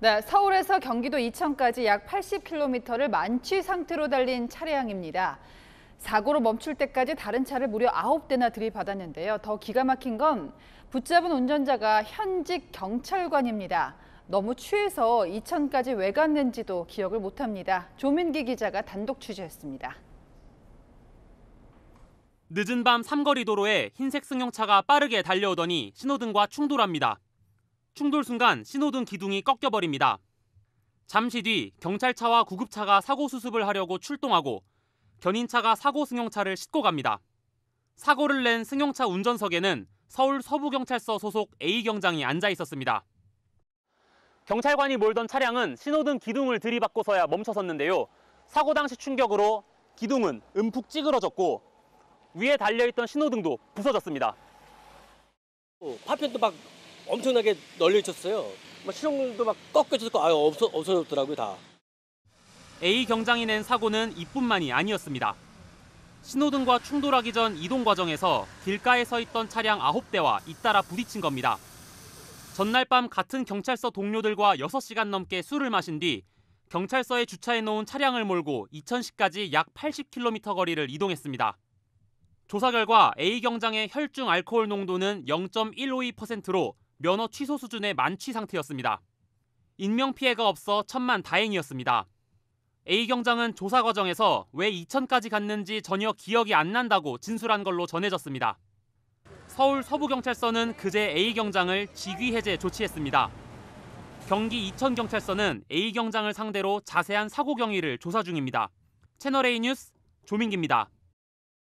네, 서울에서 경기도 이천까지 약 80km를 만취 상태로 달린 차량입니다. 사고로 멈출 때까지 다른 차를 무려 9대나 들이받았는데요. 더 기가 막힌 건 붙잡은 운전자가 현직 경찰관입니다. 너무 취해서 이천까지 왜 갔는지도 기억을 못합니다. 조민기 기자가 단독 취재했습니다. 늦은 밤 삼거리 도로에 흰색 승용차가 빠르게 달려오더니 신호등과 충돌합니다. 충돌 순간 신호등 기둥이 꺾여버립니다. 잠시 뒤 경찰차와 구급차가 사고 수습을 하려고 출동하고 견인차가 사고 승용차를 싣고 갑니다. 사고를 낸 승용차 운전석에는 서울 서부경찰서 소속 A 경장이 앉아 있었습니다. 경찰관이 몰던 차량은 신호등 기둥을 들이받고서야 멈춰섰는데요. 사고 당시 충격으로 기둥은 움푹 찌그러졌고 위에 달려있던 신호등도 부서졌습니다. 파편도 막 엄청나게 널려있었어요. 막 실업률도 막 꺾여져서 아예 없어, 없어졌더라고요, 다. A 경장이 낸 사고는 이뿐만이 아니었습니다. 신호등과 충돌하기 전 이동 과정에서 길가에 서 있던 차량 9대와 잇따라 부딪힌 겁니다. 전날 밤 같은 경찰서 동료들과 6시간 넘게 술을 마신 뒤 경찰서에 주차해 놓은 차량을 몰고 이천시까지 약 80km 거리를 이동했습니다. 조사 결과 A 경장의 혈중 알코올 농도는 0.152%로 면허 취소 수준의 만취 상태였습니다. 인명 피해가 없어 천만 다행이었습니다. A 경장은 조사 과정에서 왜2천까지 갔는지 전혀 기억이 안 난다고 진술한 걸로 전해졌습니다. 서울 서부경찰서는 그제 A 경장을 직위 해제 조치했습니다. 경기 이천경찰서는 A 경장을 상대로 자세한 사고 경위를 조사 중입니다. 채널A 뉴스 조민기입니다.